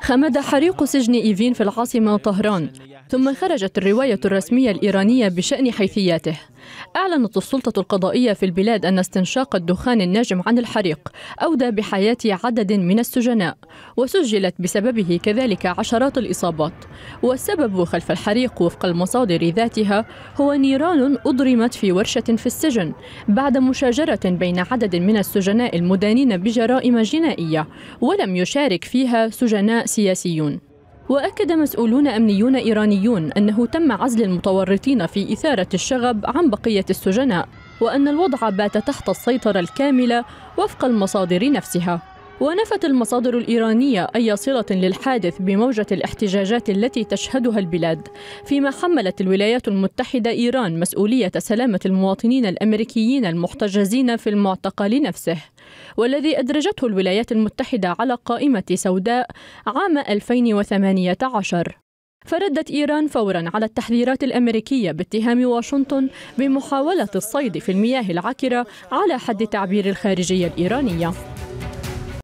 خمد حريق سجن إيفين في العاصمة طهران ثم خرجت الرواية الرسمية الإيرانية بشأن حيثياته أعلنت السلطة القضائية في البلاد أن استنشاق الدخان الناجم عن الحريق أودى بحياة عدد من السجناء وسجلت بسببه كذلك عشرات الإصابات والسبب خلف الحريق وفق المصادر ذاتها هو نيران أضرمت في ورشة في السجن بعد مشاجرة بين عدد من السجناء المدانين بجرائم جنائية ولم يشارك فيها سجناء سياسيون وأكد مسؤولون أمنيون إيرانيون أنه تم عزل المتورطين في إثارة الشغب عن بقية السجناء وأن الوضع بات تحت السيطرة الكاملة وفق المصادر نفسها ونفت المصادر الإيرانية أي صلة للحادث بموجة الاحتجاجات التي تشهدها البلاد فيما حملت الولايات المتحدة إيران مسؤولية سلامة المواطنين الأمريكيين المحتجزين في المعتقل نفسه والذي أدرجته الولايات المتحدة على قائمة سوداء عام 2018 فردت إيران فورا على التحذيرات الأمريكية باتهام واشنطن بمحاولة الصيد في المياه العكرة على حد تعبير الخارجية الإيرانية